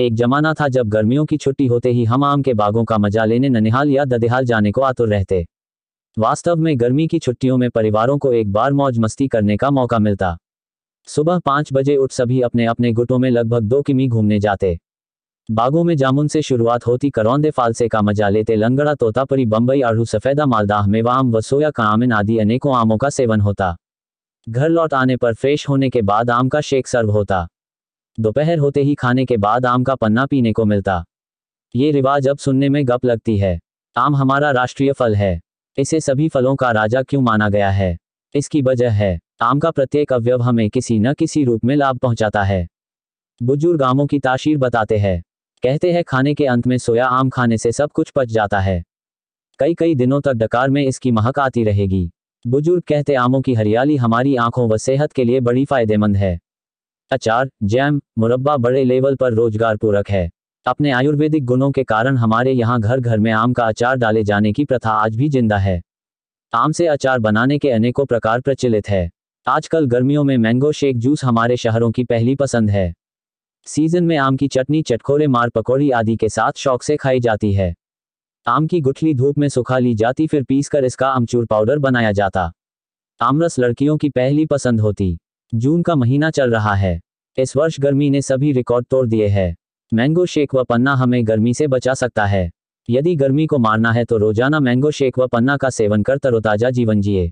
एक जमाना था जब गर्मियों की छुट्टी होते ही हम आम के बागों का मजा लेने ननिहाल या ददिहाल जाने को आतुर रहते वास्तव में गर्मी की छुट्टियों में परिवारों को एक बार मौज मस्ती करने का मौका मिलता सुबह पाँच बजे उठ सभी अपने अपने गुटों में लगभग दो किमी घूमने जाते बागों में जामुन से शुरुआत होती करौंदे फालसे का मजा लेते लंगड़ा तोतापरी बम्बई आड़ू सफेदा मालदाह मेवाम वसोया का आमिन आदि अनेकों आमों का सेवन होता घर लौट आने पर फ्रेश होने के बाद आम का शेक सर्व होता दोपहर होते ही खाने के बाद आम का पन्ना पीने को मिलता ये रिवाज अब सुनने में गप लगती है आम हमारा राष्ट्रीय फल है इसे सभी फलों का राजा क्यों माना गया है इसकी वजह है आम का प्रत्येक अवयव हमें किसी न किसी रूप में लाभ पहुंचाता है बुजुर्ग आमों की ताशीर बताते हैं कहते हैं खाने के अंत में सोया आम खाने से सब कुछ पच जाता है कई कई दिनों तक डकार में इसकी महक आती रहेगी बुजुर्ग कहते आमों की हरियाली हमारी आंखों व सेहत के लिए बड़ी फायदेमंद है अचार जैम मुरब्बा बड़े लेवल पर रोजगार पूरक है अपने आयुर्वेदिक गुणों के कारण हमारे यहाँ घर घर में आम का अचार डाले जाने की प्रथा आज भी जिंदा है आम से अचार बनाने के अनेकों प्रकार प्रचलित है आजकल गर्मियों में मैंगो शेक जूस हमारे शहरों की पहली पसंद है सीजन में आम की चटनी चटखोरे मार पकौड़ी आदि के साथ शौक से खाई जाती है आम की गुठली धूप में सुखा ली जाती फिर पीसकर इसका अमचूर पाउडर बनाया जाता आमरस लड़कियों की पहली पसंद होती जून का महीना चल रहा है इस वर्ष गर्मी ने सभी रिकॉर्ड तोड़ दिए हैं मैंगो शेक व पन्ना हमें गर्मी से बचा सकता है यदि गर्मी को मारना है तो रोजाना मैंगो शेक व पन्ना का सेवन कर तरोताजा जीवन जिए